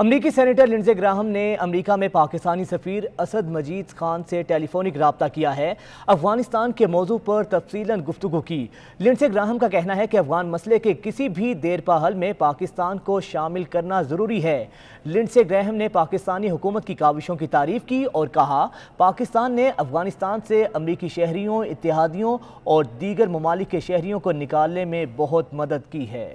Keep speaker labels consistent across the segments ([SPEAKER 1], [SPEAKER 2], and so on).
[SPEAKER 1] अमरीकी senator Linde Graham ने अमरीका में पाकिस्तानी सफ़ीर असद मजीद खान से टेलीफोनिक रबता किया है अफगानिस्तान के मौजू पर तफसीला गुफ्तु की लिंडे ग्राहम का कहना है कि अफगान मसले के किसी भी देरपा हल में पाकिस्तान को शामिल करना ज़रूरी है लिंडे ग्राहम ने पाकिस्तानी हुकूमत की काविशों की तारीफ की और कहा पाकिस्तान ने अफगानिस्तान से अमरीकी शहरीों इतिहादियों और दीगर ममालिक के शहरीों को निकालने में बहुत मदद की है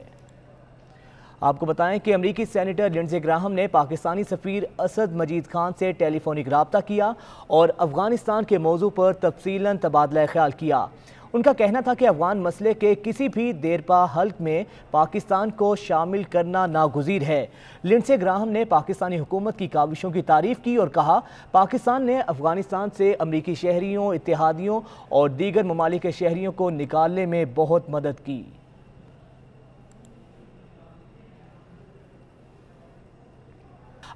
[SPEAKER 1] आपको बताएं कि अमरीकी सेनेटर लिंडे ग्राहम ने पाकिस्तानी सफ़ीर असद मजीद खान से टेलीफोनिक रबता किया और अफगानिस्तान के मौजू पर तफसीला तबादला ख्याल किया उनका कहना था कि अफगान मसले के किसी भी देरपा हल्क में पाकिस्तान को शामिल करना नागजीर है लिंडसे ग्राहम ने पाकिस्तानी हुकूमत की काविशों की तारीफ की और कहा पाकिस्तान ने अफगानिस्तान से अमरीकी शहरीों इतिहादियों और दीगर ममालिक शहरीों को निकालने में बहुत मदद की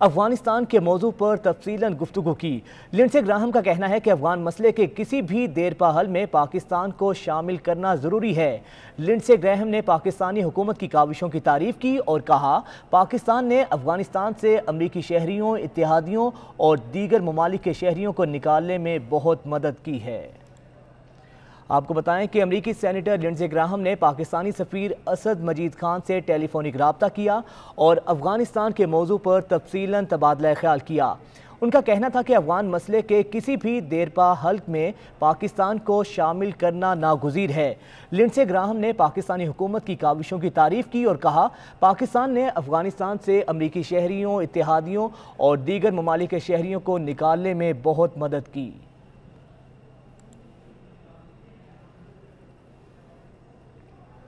[SPEAKER 1] अफगानिस्तान के मौजू पर तफसीला गुफ्तु की लिंडसे ग्राहम का कहना है कि अफगान मसले के किसी भी देर पा हल में पाकिस्तान को शामिल करना ज़रूरी है लिंडसे ग्राहम ने पाकिस्तानी हुकूमत की काविशों की तारीफ की और कहा पाकिस्तान ने अफगानिस्तान से अमरीकी शहरीों इतिहादियों और दीगर ममालिक के शहरीों को निकालने में बहुत मदद की है आपको बताएं कि अमरीकी सैनिटर लिंडे ग्राहम ने पाकिस्तानी सफ़ीर असद मजीद खान से टेलीफोनिक रबता किया और अफगानिस्तान के मौजू पर तफसीला तबादला ख्याल किया उनका कहना था कि अफगान मसले के किसी भी देरपा हल्क में पाकिस्तान को शामिल करना नागजीर है लिंडसे ग्राहम ने पाकिस्तानी हुकूमत की काविशों की तारीफ की और कहा पाकिस्तान ने अफगानिस्तान से अमरीकी शहरीों इतिहादियों और दीगर ममालिक शहरीों को निकालने में बहुत मदद की